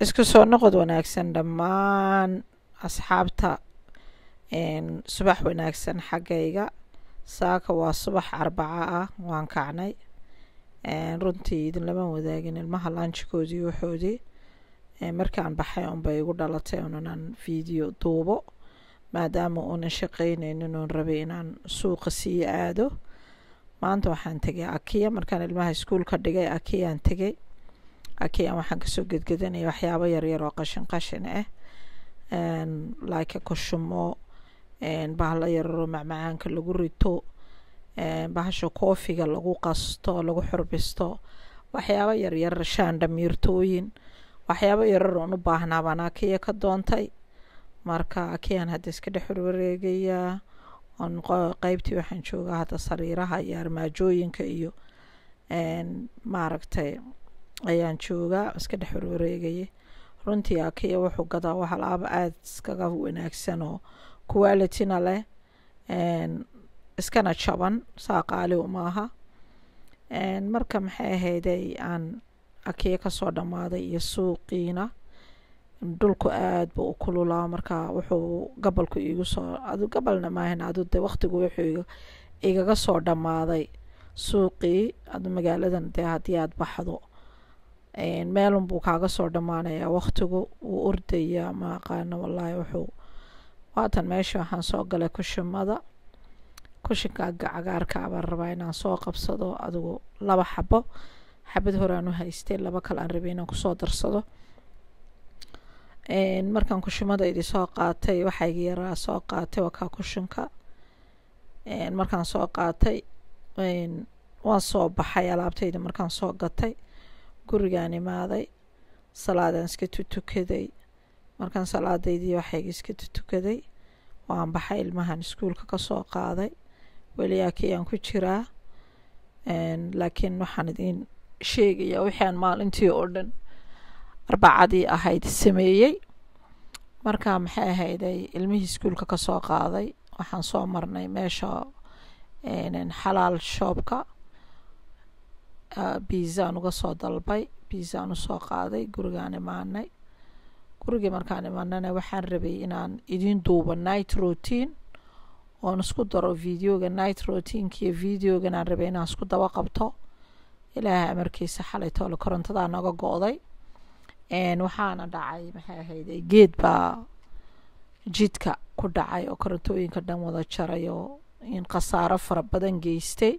isku soo noqod wanaagsan dhammaan asxaabta subax wanaagsan xaggayga saaka waa subax arbaca ah waan kacnay runtii idin wadaagin ilmaha laanjikoodii waxoodii markaan baxay unbay igu dhalatay unanan video duubo maadaama uunan shaqaynaynin inuun rabay inaan suuqa sii aado maanta waxaan tegay akiya markaan ilmaha iskuulka dhigay akiyaan tegay akiyan waxaan kasoo gedgedanaya waxyaabo yaryar oo qashin qashin ah laaka kushumo bahalo yararoo macmacaanka lagu rito bahasha koofiga lagu qasto lagu xurbisto waxyaabo yaryar shaandhamiirtooyin waxyaabo yarar oon u baahnaa baan akiya ka doontay marka akiyan hadda iska dhex warwareegayaa on qeybtii waxaan joogaa hadda sariiraha iyo armaajooyinka iyo maaragtay ayaan joogaa iska dhex warwareegayay runtii akiya wuxuu gadaa waxalaaba alaaba aada iskaga wanaagsan oo qualityna leh iskana jaban saa qaali umaaha marka maxay ahayday aan akiya kasoo dhammaaday iyo suuqiina dhulku aada buu u kululaa markaa wuxuu gobolku iigu soo adu gabalna maahan adu de waqtigu wuxuu igaga soo dhammaaday suuqii ad magaaladan dee haddii aada baxdo meelunbuu kaaga soo dhammaanayaa waqtigu wuu ordayaa maaqaano wallaahi wuxuu waatan meesha waxaan soo galay kushimada kushinkaa cagaarka abaan rabaa inaan soo qabsado adigu laba xabo xabad horaan haystay laba kale aan rabay inaan kusoo darsado markaan kushimada idi soo qaatay waxaa yaraa soo qaatay waa kushinka markaan soo qaatay waan soo baxay alaabtaydi markaan soo gatay gurigaan imaaday salaadan iska tutukaday markaan salaadaydii waxayga iska tutukaday waan baxay ilmahan iskuulka kasoo qaaday weliyaakiyaan ku jiraa laakiin waxaan idiin sheegayaa wixaan maalintii oo dhan arbacadii ahayd sameeyey marka maxay ahayday ilmihii iskuulka kasoo qaaday waxaan soo marnay meesha xalaal shoobka biza aan uga soo dalbay biza usoo qaaday gurigaan imaanay gurigii markaan imanana waxaan rabay inaan idiin duubo night routine oon isku daro videoga night routiinka iyo videogan aan rabay inaan isku daba qabto ilaahay amarkiisa xalay toole korontadaa naga go-day waxaana dhacay maxay ahayde geed baa jidka ku dhacay oo korontooyinka dhan wada jaray oo in khasaaro fara badan geystay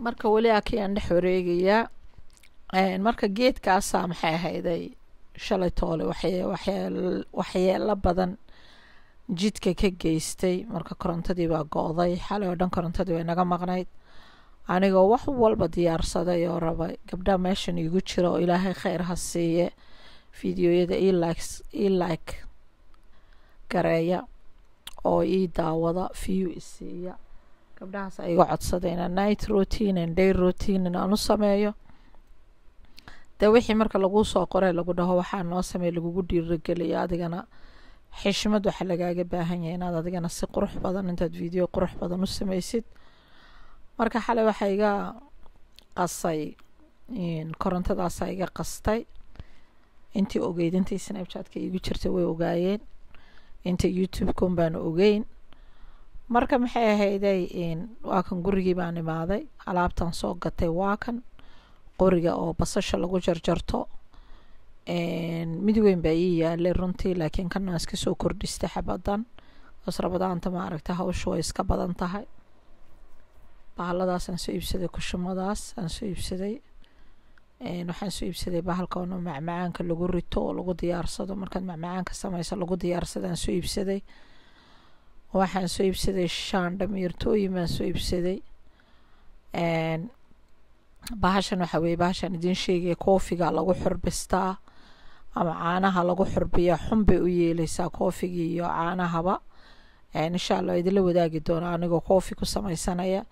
marka weli aki akiyaan dhex wareegayaa marka geedkaasaa maxay ahayday shalay toole waxyeelo badan jidka ka geystay marka korontadii baa go-day xalay oo dhan korontadii bay naga maqnayd anigoo wax walba diyaarsaday oo rabay gabdhaha meeshan iigu jira oo ilaahay kheyr ha siiye fideoyada ii like gareeya oo ii daawada view isiiya gabdhahaas ay iga codsadeen night routine and day routine in u sameeyo dee wixii marka laguu soo qoree lagu dhaho waxaa noo sameeye lagugu dhiirageliyo adigana xishmad waxaa lagaaga baahan yahay inaad adigana si qurux badan intaad video qurux badan u samaysid marka xalay waxa iga qasay korontadaasaa iga qastay intii ogeyd intii snapchatka iigu jirtay way ogaayeen inta youtube-kun baanu ogeyn marka maxay ahayday waa kan gurigii baan imaaday alaabtan soo gatay waakan qoriga oo basasha lagu jarjarto mid weyn baa ii yaalay runtii laakiin kana iska soo kordhista xabadan as rabadaanta maaragta hawshu way iska badan tahay bahaladaas soo iibsaday kushumadaas aan soo iibsaday waxaan soo iibsaday bahalka macmacaanka lagu rito oo lagu diyaarsado markaad macmacaanka samayso lagu diyaarsado aan soo iibsaday waxaan soo iibsaday shan dhamiirtooyimaan soo iibsaday bahashan waxaa weeye bahashan idiin sheegaya koofiga lagu xurbistaa ama caanaha lagu xorbiyaa xun bay u yeelaysaa koofigii iyo caanahaba insha allah idinla wadaagi doona anigoo koofi ku samaysanaya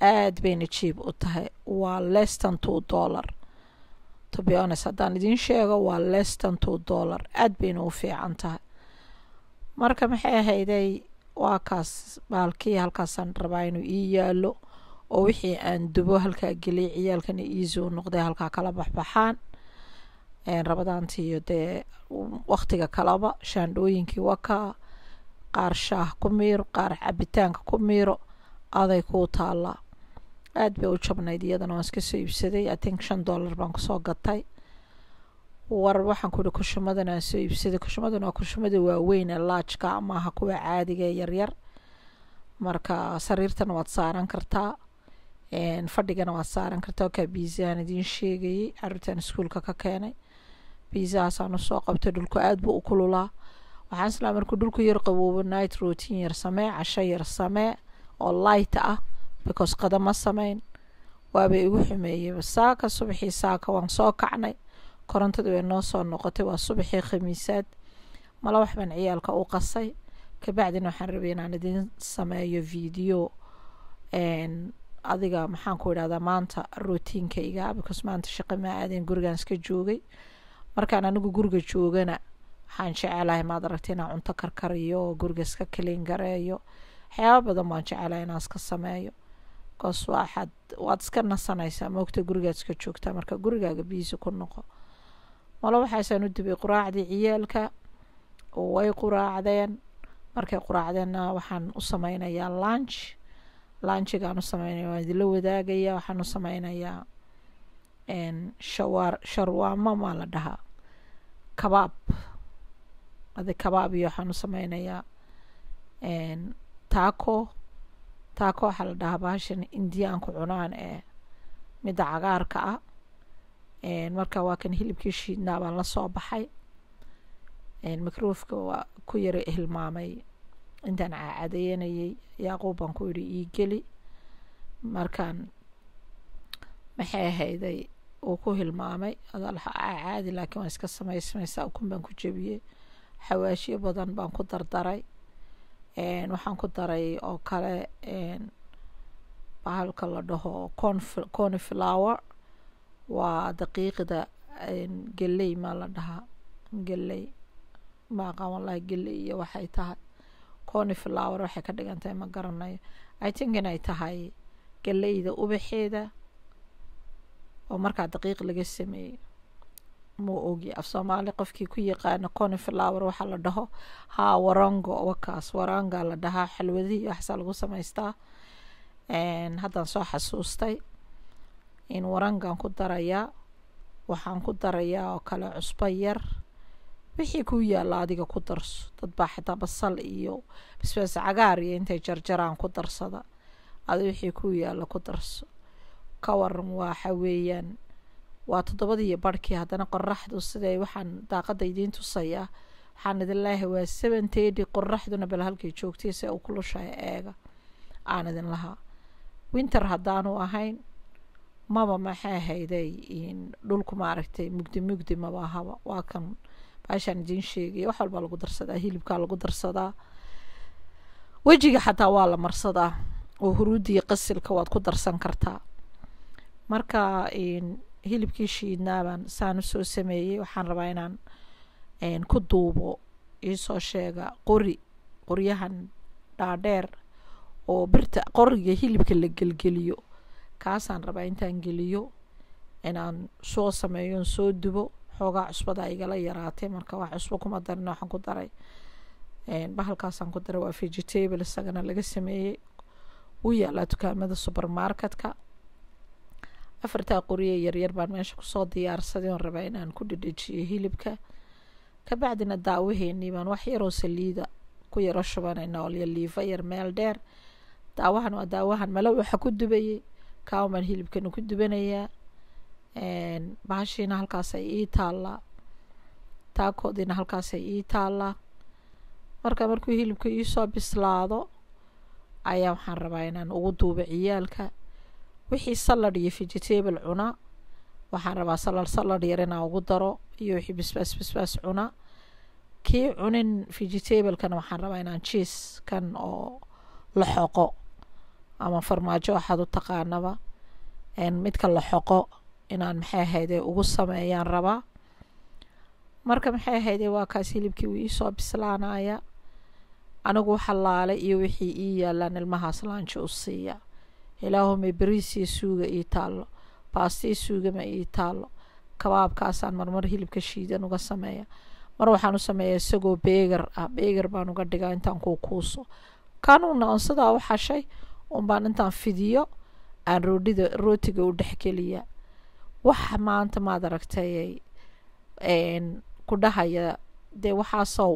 aad bayna jiib u tahay waa leston two dollar tobiones haddaan idiin sheego waa leston two dollar aad bayna u fiican tahay marka maxay ahayday waa kaas baalkii halkaasaan rabaa inuu ii yaalo oo wixii aan dubo halkaa geliyay ciyaalkana iisoo noqday halkaa kala baxbaxaan rabadaantiiyo dee um, waqtiga kalaba shaandhooyinkii wakaa qaar shaah ku miiro qaar cabitaanka ku miiro aday kuu taalaa aada bay u jabnayd iyadana waan iska soo iibsaday i think shan dollar baan kusoo gatay war waxaan ku ihi kushumadan aan soo iibsaday kushumadan waa kushumada waaweyn ee laajka amaaha kuwa caadiga ee yaryar marka sariirtana waad saaran kartaa fadhigana waad saaran kartaa wakaa biizahan idiin sheegayay caruurtan iskuulka ka keenay biizahaasaan usoo qabtay dhulku aada buu u kululaa waxaan islaa markuu dhulku yar qaboobo night routine yar samee casho yar samee oo light ah because qada ma sameyn waabay igu xumeeyey saaka subaxii saaka waan soo kacnay korontadii way noo soo noqotay waa subaxii khamiisaad mala wax baan ciyaalka u qasay kabacdina waxaan rabay inaan idiin sameeyo video adiga maxaanku idhahdaa maanta routiinkayga because maanta shaqo maa aadeen gurigaan iska joogay markaan anigu guriga joogana waxaan jecelahay maad aragta inaan cunto karkariyo guriga iska kaliin waxyaaba badan baan jecelahay inaan iska sameeyo bcause waaxaad waad iska nasanaysaa moogta gurigaad iska joogtaa marka gurigaaga biisi ku noqo malo waxaasaan u dibay quraacdii ciyaalka way quraacdeen markay quraacdeenna waxaan u sameynayaa lanch lanchigaan u sameynaya waan idinla wadaagaya waxaan u sameynayaa shawaar sharwaamo maa la dhahaa kabaab adi kabaab iyo waxaan u sameynayaa taako taako waxaa la dhahaa bahashan indiyaanku cunaan ee midda cagaarka ah marka waa kan hilibkii shiidnaa baan lasoo baxay mikroofka waa ku yar hilmaamay intaan cacadeyanayay yaaquub baan ku yidhi ii geli markaan maxay ahayday uu ku hilmaamay caadi laakiin waan iska samaysmaysaa ukun baan ku jebiyey xawaashiyo badan baan ku dardaray waxaan ku daray oo kale bahalka la dhaho conflower waa daqiiqda geley maa la dhahaa geley ma aqaan wallahi geley iyo waxay tahay cony flower waxay ka dhigantahay ma garanayo i think inay tahay geleyda ubaxeeda oo markaa daqiiq laga sameeyey muu ogi af soomaali qofkii ku yaqaana cony flower waxaa la dhaho ha warango wakaas waranga la dhahaa xalwadihii waxaasa lagu samaystaa haddaan soo xasuustay in warangan ku darayaa waxaan ku darayaa oo kale cusbo yar wixii kuu yaalla adiga ku darso dadbaa baa xitaa basal iyo basbaas cagaar iyo intay jarjaraan ku darsada adi wixii kuu yaalla ku darso ka waran waxa weeyaan waa toddobadiiyo barhkii haddana qoraxdu siday waxaan daaqadda idiin tusayaa waxaan idin leeyahay waa seven tedi qoraxduna bal halkay joogtay se uu kulushahay eega aan idin lahaa winter haddaanu ahayn maba maxay ahayday dhulku maaragtay mugdi mugdi maba ahaba waa kan baashaan idiin sheegaya wax walbaa lagu darsadaa hilibkaa lagu darsadaa wejiga xataa waa la marsadaa oo huruudiya qasilka waad ku darsan kartaa marka hilibkii shiidnaabaan saan usoo sameeyey waxaan rabaa inaan ku duubo iisoo sheega qori qoryahan dhaadheer oo birta qoriga hilibka la gelgeliyo kaasaan rabaa intaan geliyo inaan soo sameeyo soo dubo xoogaa cusbada igala yaraatay marka wax cusbo kuma darin waxaan ku daray bahalkaasaan ku daray waa vegetable isagana laga sameeyey wuu yaalaa dukaamada supermarketka afartaa qoriye yaryar baan meesha kusoo diyaarsaday oon rabaa inaan ku dhedhejiyey hilibka kabacdina daawaheenii baan wax yaroo saliida ku yaro shubanayna olyo liifa yar meel dheer daawahan waa daawahan mala waxa ku dubayay kaa baan hilibkana ku dubanayaa bahashiina halkaasay ii taalla taakoodiina halkaasay ii taallaa marka markuu hilibka iisoo bislaado ayaa waxaan rabaa inaan ugu duubo ciyaalka wixii salad iyo vegetable cuna waxaan rabaa salad salad yar inaa ugu daro iyo wixii bisbaas bisbaas cuna kii cunin vegetablekana waxaan rabaa inaan jiis kan oo la xoqo ama farmaajo waxaad u taqaanaba midka la xoqo inaan maxay ahayde ugu sameeyaan rabaa marka maxay ahayde waa kaas hilibkii wuu iisoo bislaanaya anigu xalaale iyo wixii ii yaalaan ilmahaas laanjo u siiya ilaahumay beriisii suuga ii taallo baastii suugama ii taallo kabaabkaasaan marmar hilibka shiidan uga sameeya mar waxaan u sameeyaa isagoo beegar ah beegar baan uga dhigaa intaan kuu kuuso kanuuna sidaa u xashay unbaan intaan fidiyo aan roodhida rootiga u dhexgeliya wax maanta maad aragtay ku dhahaya dee waxaasow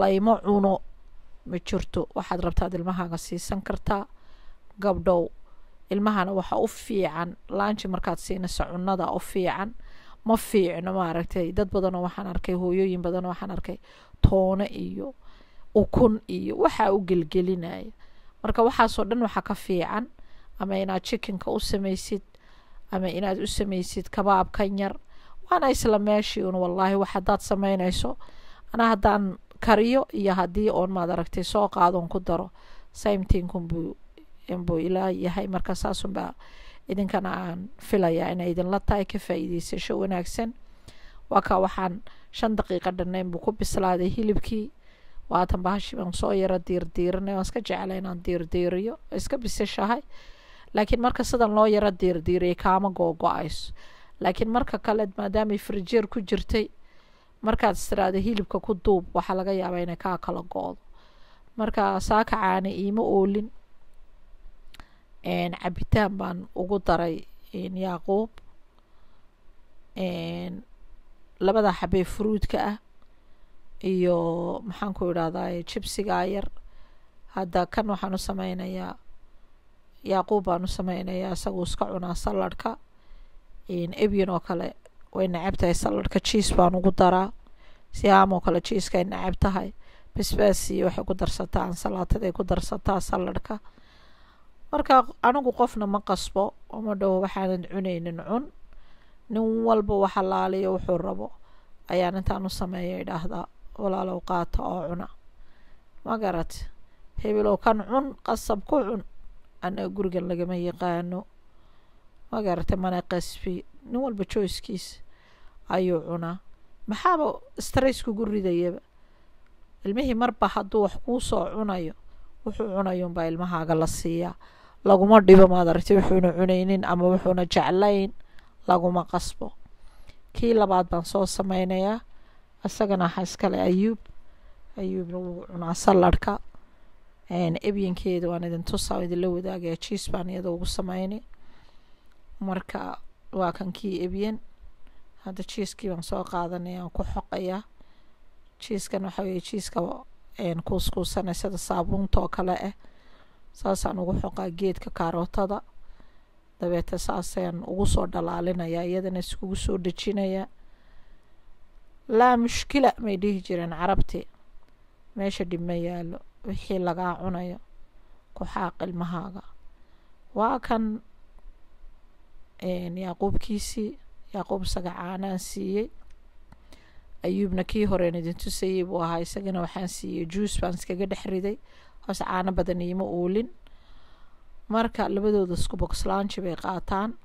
layma cuno ma jirto waxaad rabtaad ilmahaaga siisan kartaa gabdhow ilmahana waxa u fiican lanji markaad siinayso cunada u fiican ma fiicno maaragtay dad badanoo waxaan arkay hooyooyin badanoo waxaan arkay toono iyo ukun iyo waxaa u gelgelinaya marka waxaasoo dhan waxaa ka fiican ama inaad jikinka u samaysid ama inaad u samaysid kabaabkan yar waana isla meeshii un wallaahi wax haddaad samaynayso anaa haddaan kariyo iyo haddii oon maad aragtay soo qaadoon ku daro saimtinkun buu inbuu ilaa yahay marka saasunbaa idinkana aan filayaa inay idinla tahay ka faa wanaagsan waa ka waxaan shan daqiiqo dhannayn buu ku bislaaday hilibkii waatan bahashi baan soo yaro diirdiirinay waan iska jeclay inaan diirdiiriyo iska bisishahay laakiin marka sidan loo yaro diirdiiriyay kaama googo-ayso laakiin marka kale maadaama frijeer ku jirtay markaad istiraada hilibka ku duub waxaa laga yaabaa inay kaa kala go marka saaka caani iima oolin cabitaan baan ugu daray yaaquub labada xabee fruudka ah iyo maxaanku idhahdaa jibsigaa yar hadda kan waxaan u sameynayaa yaaquub baan u sameynayaa isaguu iska cunaa saladhka ebyon oo kale way necab tahay saladhka jiis baan ugu daraa si aam oo kale jiiska ay necab tahay basbaasi waxay ku darsataa ansalaataday ku darsataa saladka marka anigu qofna ma qasbo oma dhawo waxaanan cunaynin cun nin walba waxalaaliyo wuxuu rabo ayaan intaan u sameeya idhaahdaa walaalow qaata oo cuna ma garat hebelow kan cun qasab ku cun annaga gurigan lagama yaqaano ma garata mana qasbi nin walba joyskiis ayuu cunaa maxaaba strays kugu ridayaba ilmihii marba hadduu wax kuu soo cunayo wuxuu cunayuunbaa ilmahaaga la siiyaa laguma dhibo maad aragti wuxuuna cunaynin ama wuxuuna jeclayn laguma qasbo kii labaad baan soo sameynayaa isagana waxaa iskale ayuub ayuubna wuu cunaa salarka ebyankeeda waan idin tusaa idinla wadaagaya jiis baan iyada ugu sameyni marka waa kan kii ebyan hadda jiiskii baan soo qaadanaya ku xoqaya jiiskan waxaa weeye jiiska kuuskuusanay sida saabuunta oo kale ah eh. saasaan ugu xoqaa geedka kaarootada dabeete saasaan ugu soo dhalaalinayaa iyadana iskugu soo dejinayaa laa mushkila may dhihi jireen carabtii meesha dhib ma yaalo wixii lagaa cunayo ku xaaq ilmahaaga waa kan yaaquubkiisii yaaquub isaga caanaan siiyey ayuubna kii horeen idin tusayey buu ahaa isagana waxaan siiyey juus baan iskaga dhex riday hoose caano badan iima uulin marka labadooda isku bogslaanji bay qaataan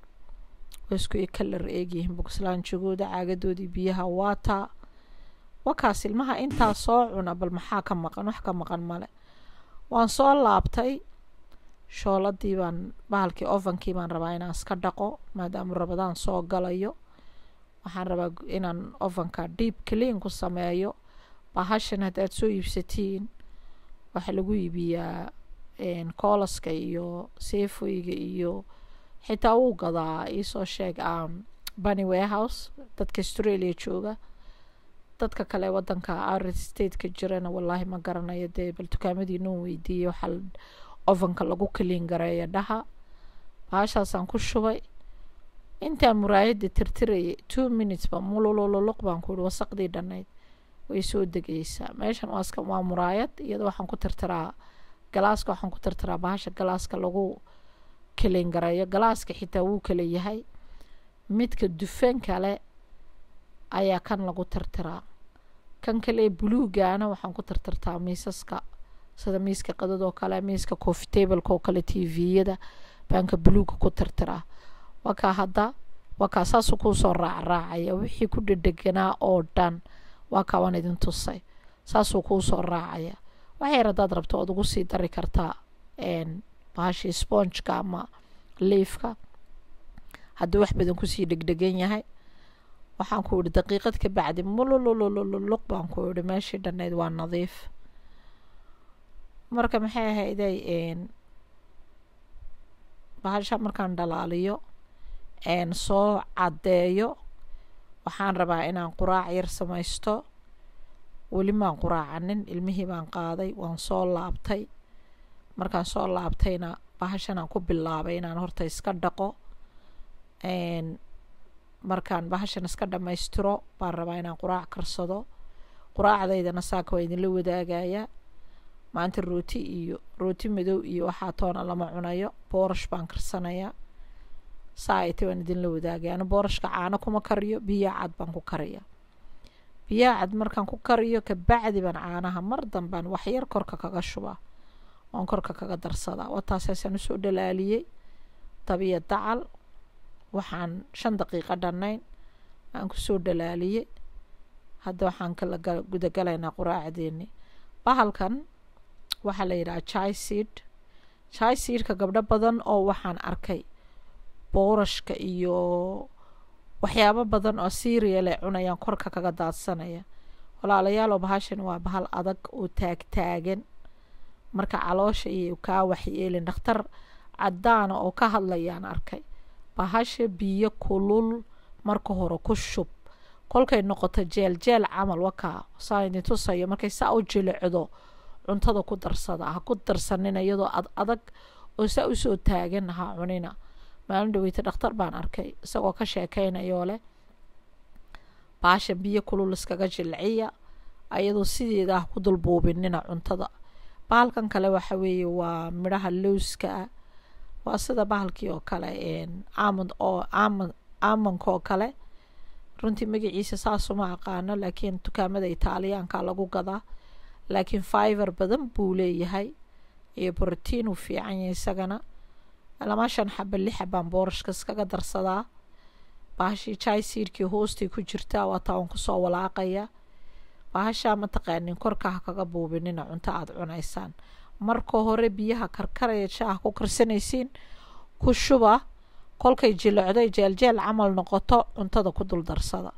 way isku ikalar eegyihiin bogslaanjagooda caagadoodii biyaha waata wakaas ilmaha intaa soo cuna bal maxaa ka maqan wax ka maqan male waan soo laabtay shooladii baan bahalkii ofankii baan rabaa inaan iska dhaqo maadaama rabadaan soo galayo waxaan rabaa inaan ovanka deep clean ku sameeyo bahashan haddaad soo iibsatiin waxaa lagu iibiyaa koolaska iyo seefoyga iyo xitaa wuu gadaa iisoo sheeg ah, bunny warehouse dadka australia jooga dadka kale wadanka arid stateka jirana wallaahi ma garanayo dee bal dukaamadiinuu weydiiyey waxaa ofanka lagu kaliin gareeya dhaha baashaasaan ku shubay intaan muraayada tirtirayay two minutes ba mulululuq baan ku yihi wasaqdii dhannayd way soo degaysaa meeshan waaska waa muraayad iyada waxaan ku tirtiraa galaaska waxaan ku tirtiraa bahasha galaaska lagu kelen galaaska xitaa wuu kale yahay midka dufan kale ayaa kan lagu tirtiraa kan kale buluugana waxaan ku tirtirtaa miisaska sida miiska qadadoo kale miiska coffee oo kale tviyada baanka buluuga ku tirtiraa wakaa hadda wakaa saasuu kuusoo raacraacaya wixii ku dhadheganaa oo dhan wakaa waan idin tusay saasuu kuusoo raacaya waxyar haddaad rabto ood ugu sii dari kartaa bahashii sponjka ama liifka hadduu wax badan kusii dhegdhegan yahay waxaan ku idhi daqiiqad ka bacdi mulululululuq baan ku idhi meeshii dhannayd waa nadiif marka maxay ahayday bahasha markaan dhalaaliyo n soo caddeeyo waxaan rabaa inaan quraac yar samaysto weli maan quraacanin ilmihii baan qaaday waan soo laabtay markaan soo laabtayna bahashanaan ku bilaabay inaan horta iska dhaqo markaan bahashan iska dhammaystiro baan rabaa inaan quraac karsado quraacdaydana saaka waa idinla wadaagaya maanta rooti iyo rooti madow iyo waxaa toona ah lama cunayo boorash baan karsanaya saa ay tay waan idinla wadaagaya anu boorashka caano kuma kariyo biyaa cad baan ku kariya biyaa cad markaan ku kariyo kabacdi baan caanaha mar danbaan waxyar korka kaga shubaa waan korka kaga darsadaa waa taasaasan usoo dhalaaliyey dabiya dacal waxaan shan daqiiqo dhannayn aan kusoo dhalaaliyey hadda waxaan kala gudagalaynaa quraacdeenni bahalkan waxaa la yidhaha jaiseed jaiseedka gabdho badan oo waxaan arkay boorashka iyo waxyaabo badan oo serial ay cunayaan korka kaga daadsanaya walaalayaalow bahashan waa bahal adag oo taagtaagan marka caloosha iyay kaa waxyeelin dhakhtar caddaana oo ka hadlayaan arkay bahasha biyo kulul marka hore ku shub kolkay noqoto jeel jeel camal wakaa saan idin tusayo markay saa u jilicdo cuntada ku darsada ha ku darsanina iyadoo ad adag oo saa usoo taagan ha cunina maalin dhaweyta dhakhtar baan arkay isagoo ka sheekeynayoo leh baasha biyo kulul iskaga jilciya ayadoo sideeda ah ku dulbuubinina cuntada bahalkan kale waxa weeye waa midhaha lowska ah. waa sida bahalkii oo kale amond oo amon amanka oo kale runtii magiciisa saasuma aqaano laakiin dukaamada itaaliyaanka lagu gadaa laakiin fiver badan buu leeyahay iyo brotiin uu fiican yahay isagana lamaashan xaba lix xabaan boorashka iskaga darsadaa bahashii jai siirkii hoostii ku jirta waa taawan kusoo walaaqaya bahashaa mataqaanin korka ha kaga buubinina cunto aad cunaysaan marka hore biyaha karkaraya shaaha ku karsanaysiin ku shuba kolkay jilocday jeeljeel camal noqoto cuntada ku dul darsada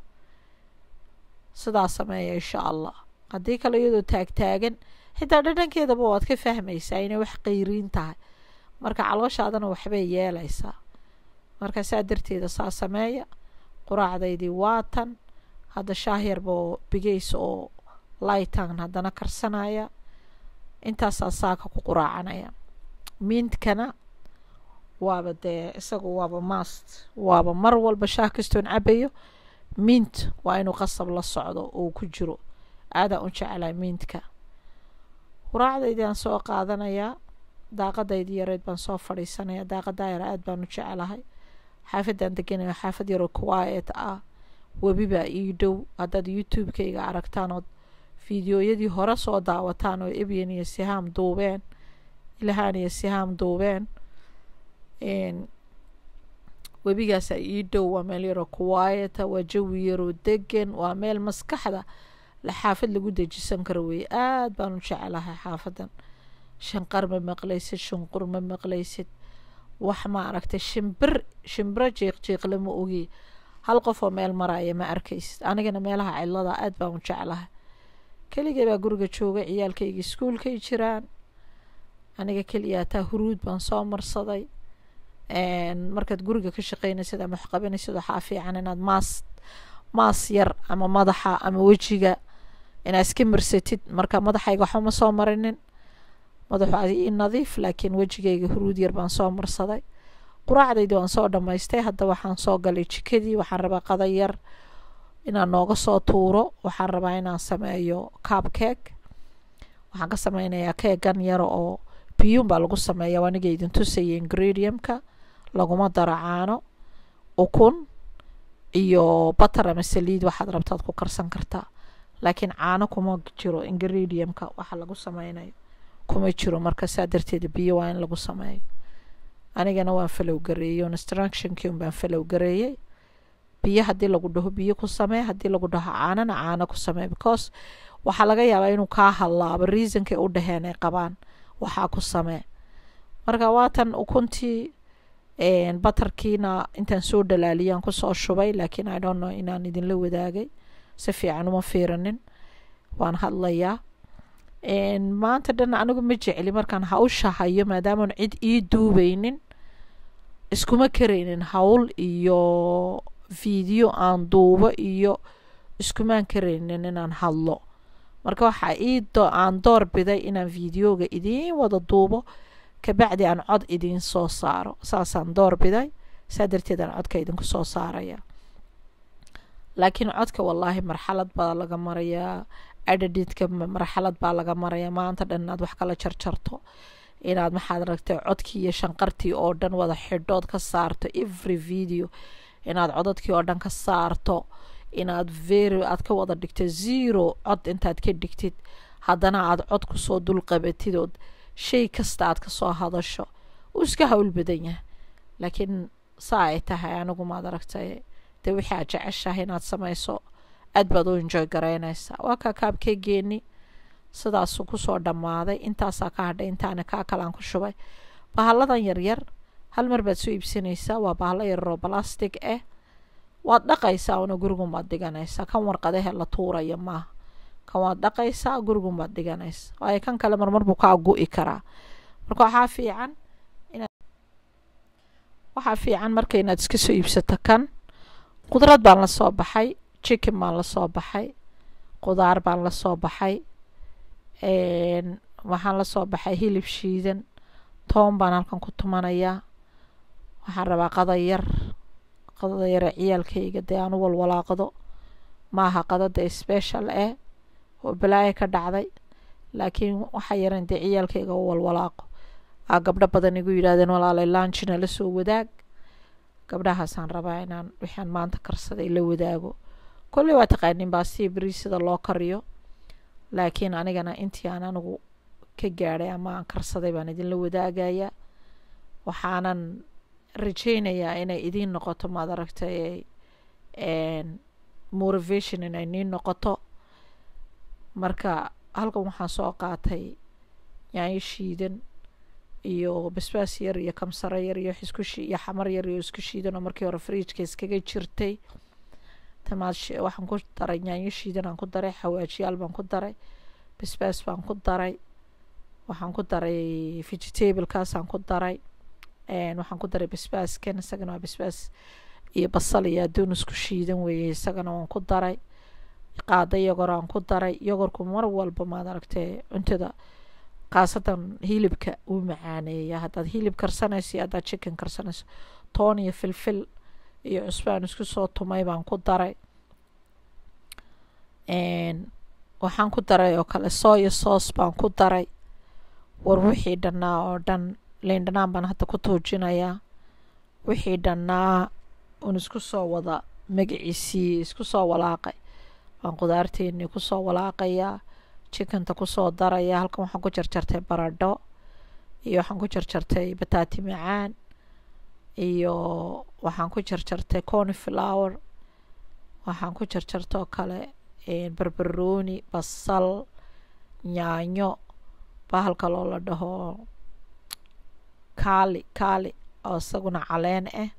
sidaa sameeya insha allah haddii kale iyadoo taagtaagan xitaa dhadhankeedaba waad ka fahmaysaa inay wax qeyriin tahay marka calooshaadana waxbay yeelaysaa marka saa darteeda saa sameeya quraacdaydii waatan hadda shaahyarboo bigaysa oo lightan haddana karsanaya intaasaa saaka ku quraacanaya miintkana waaba dee isagu waaba mast waaba mar walba shaah kastoon cabayo mint waa inuu qasab la socdo oo ku jiro aadaa u jeclaa miintka quraacdaydi soo qaadanayaa daaqadaydi yareyd baan soo fadhiisanaya daaqadaa yar aad baan u jecelahay xaafadaan deganaya xaafad yaroo kuwaaet ah webiba ii dhow haddaad youtube-ka iga aragtaan ood fiidiyooyadii hore soo daawataan oo ebyen iyo sihaam duubeen ilahaan iyo sihaam duubeen webigaasa ii dhow waa meel yaroo kuwaayata ah, waa jawi yaroo degan waa meel maskaxda la xaafad lagu dejisan karo weye aad baan u jeclahay xaafadan shanqar ma maqlaysid shunqur ma maqlaysid wax ma aragtay shimbir shimbiro jiiq jiiq lama ogi hal qofoo meel maraya ma arkaysid anigana meelaha cidlada aada baan u jeclahay keligay baa guriga jooga ciyaalkayga iskuulkay jiraan aniga keliyaa taa huruud baan soo marsaday markaad guriga ka shaqeynaysad ama waxqabinaysad waxaa fiican inaad maas maas yar ama madaxa ama wejiga inaad iska marsatid marka madaxayga waxbama soo marinin madaxu i nadiif laakiin wejigayga huruud yar baan soo marsaday quraacdaydii waan soo dhammaystay hadda waxaan soo galay jikadii waxaan rabaa qada yar inaan nooga soo tuuro waxaan rabaa inaan sameeyo cabkeeg waxaan ka sameynayaa keegan yara oo biyuun baa lagu sameeya aniga idin tusayay ingrediumka laguma daro caano ukun iyo batar ama saliid waxaad rabtaad ku karsan kartaa laakiin caano kuma jiro ingrediumka waxa lagu sameynayo kuma jiro marka saa darteeda biyo waa in lagu sameeyo anigana waan falow gareeyey instructionkii un baan falow gareeyey biyo haddii lagu dhaho biyo ku samee haddii lagu dhaho caanana caano ku samee because waxaa laga yaabaa inuu kaa hallaabo reasonkay u dhaheen ay qabaan waxaa ku samee marka waatan ukuntii batarkiina intaan soo dhalaaliyaan kusoo shubay laakiin i don't know inaan idinla wadaagay si fiican uma fiiranin waan hadlayaa maanta dhan anigu ma jecli markaan hawsha hayo maadaamaanu cid ii duubeynin iskuma karaynin hawl iyo video aan duubo iyo iskumaan karaynin inaan hadlo marka waxaa ii aan door biday inaan videoga idiin wada duubo kabacdi aan cod idiin soo saaro saasaan door biday saa darteed aan codka idinku soo saaraya laakiin codka wallaahi marxalad baa laga marayaa adhadidka marxalad baa laga maraya maanta dhan inaad wax kala jarjarto inaad maxaad ragtay codkii iyo shanqartii oo dhan wada xidhood ka saarto every video inaad codadkii oo dhan ka saarto inaad very aad ka wada dhigto zero cod intaad ka dhigtid haddana aad cod kusoo dulqabatid oo shay kasta aad kasoo hadasho uu iska hawl badan yahay laakiin saa ay tahay anigu maad aragtay dee wixii aad jeceshahay inaad samayso aad baad u enjoy garaynaysaa waa kaa kaabkee geeni sidaasuu kusoo dhammaaday intaasaa ka hadhay intaana kaa kalaan ku shubay bahalladan yaryar hal mar baad soo iibsanaysaa waa bahalla yararoo balastic ah eh. waad dhaqaysaa una gurigunbaad dhiganaysaa kan warqadahe la tuuraya maaha kan waad dhaqaysaa gurigunbaad dhiganaysaa waayo kan kale marmar buu kaa gu'i karaa marka waxaa fiican waxaa fiican marka inaad iska soo iibsato kan qudrad baan la soo baxay jikin baan la soo baxay qudaar baan la soo baxay waxaan lasoo baxay hilib shiidan toon baan halkan ku tumanayaa waxaan rabaa qada yar qadada yare ciyaalkayga dee aan u walwalaaqdo maaha qadada special eh oo balaayo ka dhacday laakiin waxaa yareen dee ciyaalkayga u walwalaaqo aa gabdho badan igu yidhaahdeen walaalay laanjina la soo wadaag gabdhahaasaan rabaa inaan wixaan maanta karsaday la wadaago kolley waa taqaanin baasiya beri sida loo kariyo laakiin anigana intii aan anigu ka gaadhay ama aan karsaday baan idinla wadaagayaa waxaanan rajeynayaa inay idiin noqoto maad aragtay motivation inay niin noqoto marka halkan waxaan soo qaatay yaanyo shiidan iyo basbaas yar iyo kamsaro yar iyo iskushi iyo xamar yar iyo isku shiidan oo markii hore fridjka iskaga jirtay tamaasho waxaan ku daray yaanyo shiidanaan ku daray xawaajiyaal baan ku daray basbaas baan ku daray waxaan ku daray vegetablekaasaan ku daray waxaan ku daray basbaaskan isagana waa basbaas iyo basal iyo adduun isku shiidan weeye isagana waan ku daray qaada yogor aan ku daray yogorku mar walba maad aragtee cuntada khaasadan hilibka uu macaaneeya haddaad hilib karsanayso iyo haddaad chicken karsanayso toon iyo filfil iyo cusbaan isku soo tumay baan ku daray waxaan ku daray oo kale sooyo sos baan ku daray war wixii dhannaa oo dhan leindhanaan baan hadda ku tuujinayaa wixii dhannaa un isku soo wada magiciisii isku soo walaaqay baan qudaarteenii kusoo walaaqayaa jikanta kusoo daraya halkan waxaan ku jarjartay baradho iyo waxaan ku jarjartay bataati macaan iyo waxaan ku jarjartay cony flower waxaan ku jarjartoo kale barbarooni basal nyaanyo bahalka loo la dhaho kaali kaali oo isaguna caleen ah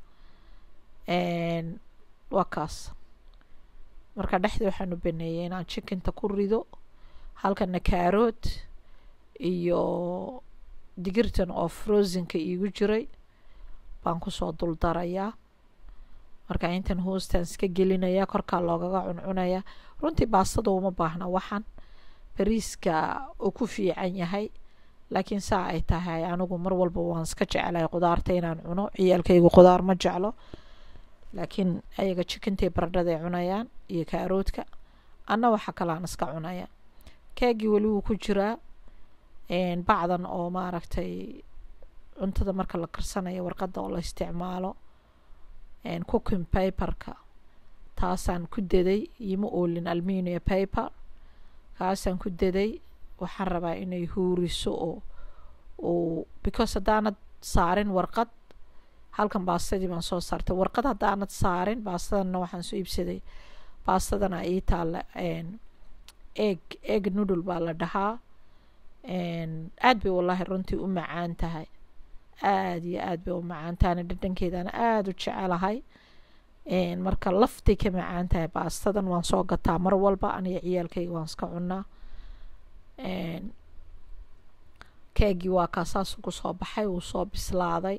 waa kaas marka dhexdii waxaanu baneeyey inaan jikinta ku rido halkana kaaroot iyo digirtan oo frosinka iigu jiray baan kusoo duldarayaa marka intan hoostan iska gelinayaa korkaa loogaga cuncunayaa runtii baastada uma baahna waxan bariiska uu ku fiican yahay laakiin saa ay tahay anigu mar walba waan iska jeclahay qudaarta inaan cuno ciyaalkaygu qudaar ma jeclo laakiin ayaga jikintay baradhaday cunayaan iyo kaaroodka anna waxa kalaan iska cunaya kaagii weli wuu ku jiraa bacdan oo maaragtay cuntada marka la karsanayo warqada oo la isticmaalo cooking paperka taasaan ku daday iima oolin alminia paper kaasaan ku daday waxaan rabaa inay huuriso oo oo because haddaanad saarin warqad halkan baastadii baan soo saartay warqad haddaanad saarin baastadanna waxaan soo iibsaday baastadana ii taalla eeg eeg noodle baa la dhahaa aad bay wallaahi runtii u macaan tahay aad iyo aad bay u macaantaana dhadhankeedana aada u jecelahay marka laftay ka macaan tahay baastadan waan soo gataa mar walba aniga ciyaalkayga waan iska cunaa keegii waa kaa saasuu kusoo baxay wuu soo bislaaday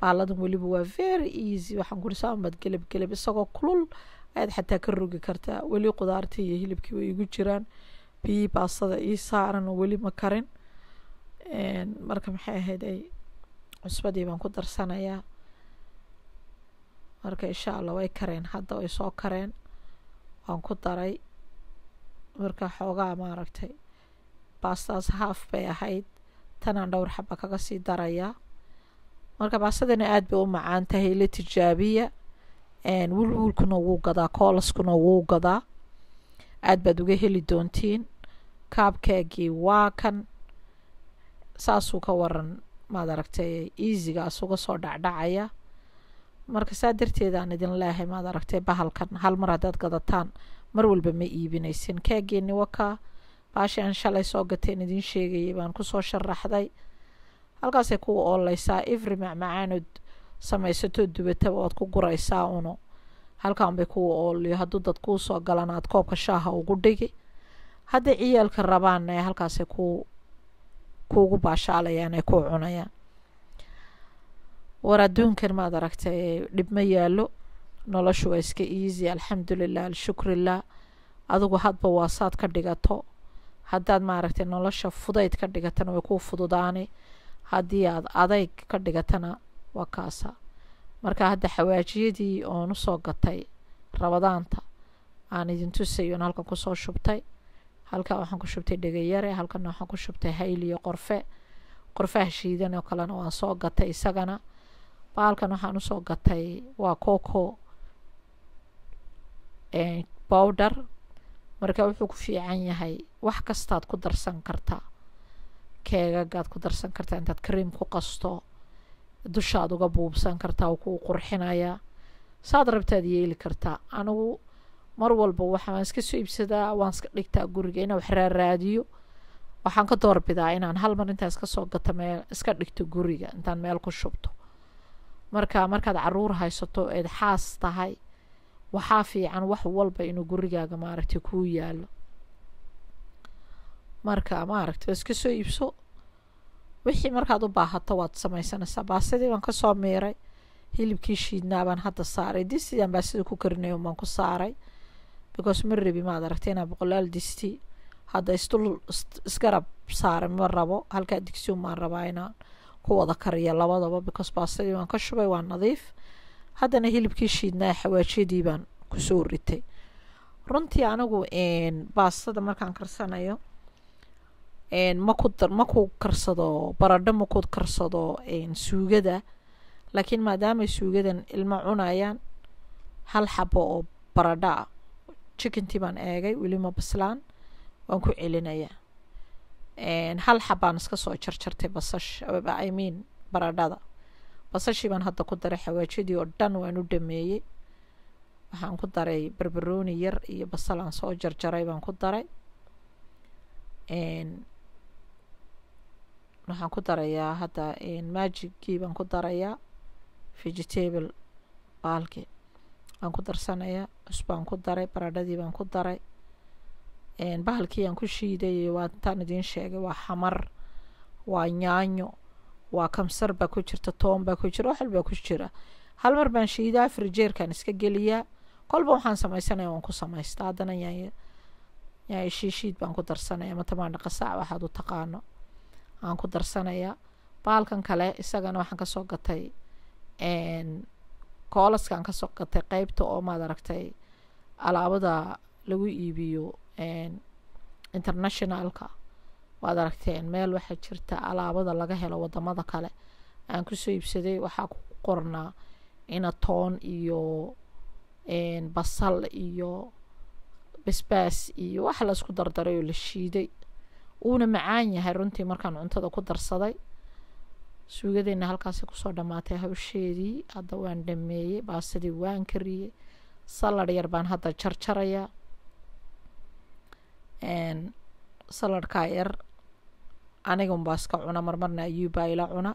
baaladan weliba waa very easy waxaan kuri saamad gelab gelab isagoo kulul ayaad xataa ka rogi kartaa weli qudaartii iyo hilibkii way igu jiraan biyii baastada ii saaran oo weli ma karin marka maxay ahayd ay cusbadii baan ku darsanayaa marka insha allah way kareen hadda way soo kareen waan ku daray marka xoogaa maaragtay baastaas haaf bay ahayd tanaan dhowr xaba kaga sii darayaa marka baastadana aada bay u macaan tahay la tijaabiya wulwuulkuna wuu gadaa koolaskuna wuu gadaa aad baad uga heli doontiin kaabkaagii waa kan saasuu ka waran maad aragtay easigaas uga soo dhacdhacaya marka saa darteed aan idin leehay maad aragtay bahalkan hal mar haddaad gadataan mar walba ma iibinaysin kaageenni wakaa baashii aan shalay soo gateen idin sheegayay baan kusoo sharaxday halkaasay kuu ooleysaa ifri macmacaanood samaysatoo dubataba oad ku guraysaa uno halkan bay kugu ooliyo hadduu dad kuu soo galana koobka shaaha ugu dhigi hadda ciyaalka ee halkaasay ku kuugu baashaalayaan ee kuu cunayaan war adduunkan maad aragtay dhibma yaallo noloshu waa iska easy alxamdulilah alshukrilah adigu hadba waasaad ka dhigato haddaad maaragtay nolosha fudayd ka dhigatana way kuu fududaani haddii aad adayg ka dhigatana waa kaasa marka hadda xawaajiyadii oon usoo gatay rabadaanta aan idin tusay oon halkan kusoo shubtay halkaa waxaan ku shubtay dhegayare halkana waxaan ku shubtay hayl iyo qorfe qorfaha shiidan oo kalena waan soo gatay isagana baalkan waxaan usoo gatay waa coco bowder eh, marka wuxuu ku fiican yahay wax kastaad ku darsan karta keegagaad ku darsan karta intaad cream ku qasto dushaad uga buubsan kartaa uu kuu qurxinayaa saad rabtaad yeeli kartaa anigu mar walba waxaan iska soo iibsadaa waan iska dhigtaa guriga inaan wax raaraadiyo waxaan ka doorbidaa inaan hal mar intaan iska soo gato meel iska dhigto guriga intaan meel ku shubto marka markaad caruur haysato eed xaas tahay waxaa fiican wax walba inuu gurigaaga maaragtay kuu yaalo marka maaragtay iska soo iibso wixii markaad u baahato waad sameysanaysaa baasidii baan kasoo miiray hilibkii shiidnaabaan hadda saaray dii sidaan baasidii ku karinay baan ku saaray because ma rabi maad aragta inaa boqolaal disti hadda istul isgarab saara ma rabo halkaa digsiun maan rabaa inaan ku wada kariyo labadaba because baastadii waan ka shubay waa nadiif haddana hilibkii shiidnaa xawaajiyadii baan kusoo ritay runtii anigu baastada markaan karsanayo maku maku karsado baradho maku karsado suugada laakiin maadaama suugadan ilmo cunayaan hal xabo oo baradho ah chickentii baan eegay weli ma waan ku celinaya hal xabbaan iska soo jarjartay basash i baradhada basashii baan hadda ku daray xawaajadii oo dhan waan u dhameeyey waxaan ku daray barbarooni yar iyo basalaan soo jarjaray baan ku daray waxaan ku darayaa hadda maajigii baan ku darayaa vegetable baalki baan ku darsanaya cus baan ku daray baradhadii baan ku daray bahalkii aan ku shiiday waa intaan idiin sheegay waa xamar waa nyaanyo waa kamsar baa ku jirta toon baa ku jira wax walbaa ku jira hal mar baan shiidaa frijeerkaan iska geliyaa kolba waxaan samaysanaya waan ku samaystaa haddana yaanyo yaanyo shiishiid baan ku darsanaya ama tamaandha qasaac waxaad u taqaano aan ku darsanaya bahalkan kale isagana waxaan kasoo gatay koolaskan kasoo gatay qeybta oo maad aragtay alaabada lagu iibiyo internationalka waad aragteen meel waxaa jirta alaabada laga helo wadamada kale aan kusoo iibsaday waxaa ku qornaa ina toon iyo basal iyo basbaas iyo wax laisku dardaray oo la shiiday uuna macaan yahay runtii markaan cuntada ku darsaday suugadeena halkaasi kusoo dhamaatay hawsheedii hadda waan dhameeyey baasadii waan kariyey saladh yar baan hadda jarjarayaa saladhkaa yar anigun baa iska cuna marmarna ayuu baa ila cuna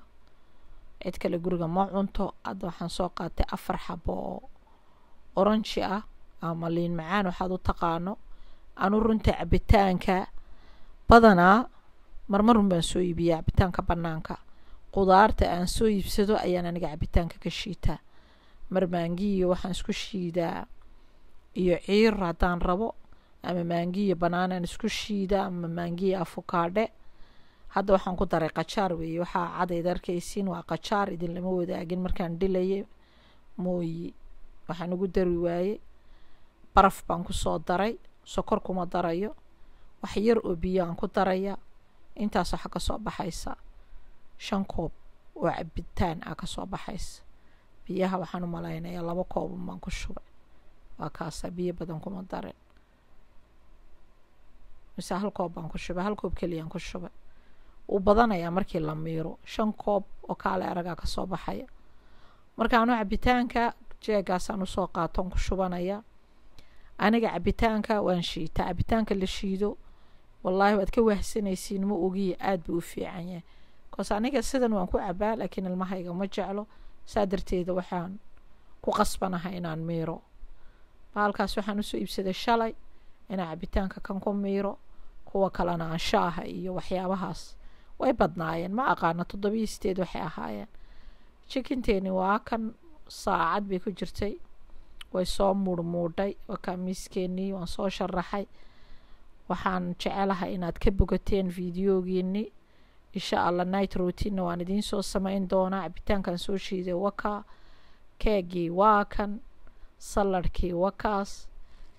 cid kale guriga ma cunto hadda waxaan soo qaatay afar xabo oo oranji ah ama liin macaan waxaad u taqaano anu runta cabitaanka badanaa marmarun baan soo iibiyaa cabitaanka banaanka qudaarta aan soo iibsado ayaan aniga cabitaanka ka shiitaa marmaangiyo waxaan isku shiidaa iyo ciir haddaan rabo ama maangiyo banaanaan isku shiidaa ama maangiyo afukaadhe hadda waxaan ku daray qajaar weeye waxaa cadayd arkaysiin waa qajaar idin lama wadaagin markaan dhilayay mooyi waxaan ugu dari waayey baraf baan kusoo daray sokor kuma darayo wax yar oo biyo aan ku daraya intaasoo xagga soo baxaysa shan koob oo cabitaan ah kasoo baxaysa biyaha waxaan u malaynaya laba koobunbaan ku shubay waa kaasa biyo badan kuma darin mise hal koob baan ku shubay hal koob keliyaan ku shubay wuu badanayaa markii la miiro shan koob oo kaale aragaa kasoo baxaya marka anu cabitaanka jeegaasaan usoo qaatoon ku shubanaya aniga cabitaanka waan shiitaa cabitaanka la shiido wallaahi waad ka wahsanaysiin ma ogiya aada buu u fiican yahay bcaus aniga sidan waan ku cabaa laakiin ilmahayga ma jeclo saa darteeda waxaan ku qasbanahay inaan miiro baalkaas waxaan usoo iibsaday shalay inaa cabitaanka kan ku miiro kuwa kalena anshaaha iyo waxyaabahaas way badnaayeen ma aqaana toddobiyo sideed waxay ahaayeen jikinteeni waa kan saacad bay ku jirtay way soo muudhmuudhay waa kaamiiskeenii waan soo sharaxay waxaan jecelahay inaad ka bogateen fideogiinii insha allah night routine waan idiin soo sameyn doonaa cabitaankan soo shiiday waka keegii waa kan saladhkii wakaas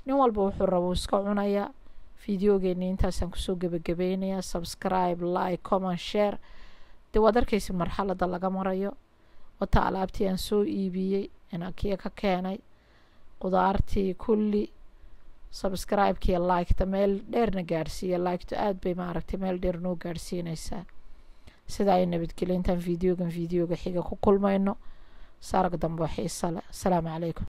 nin walba wuxuu rabo iska cunaya fideogeeni intaasaan kusoo gebagabeynayaa subscribe like comment share dee waad arkaysa marxalada laga marayo wata alaabtii aan soo iibiyey inakiya ka keenay qudaartii kulli subscribe-kiiyo like-ta meel dheerna gaadhsiiya like-to aada bay maaragtay meel dheer noo gaadhsiinaysaa sida ay nabadgelyo intaan videogan videoga xiga ku kulmayno saarag dambe xiisa leh asalaamu calaykum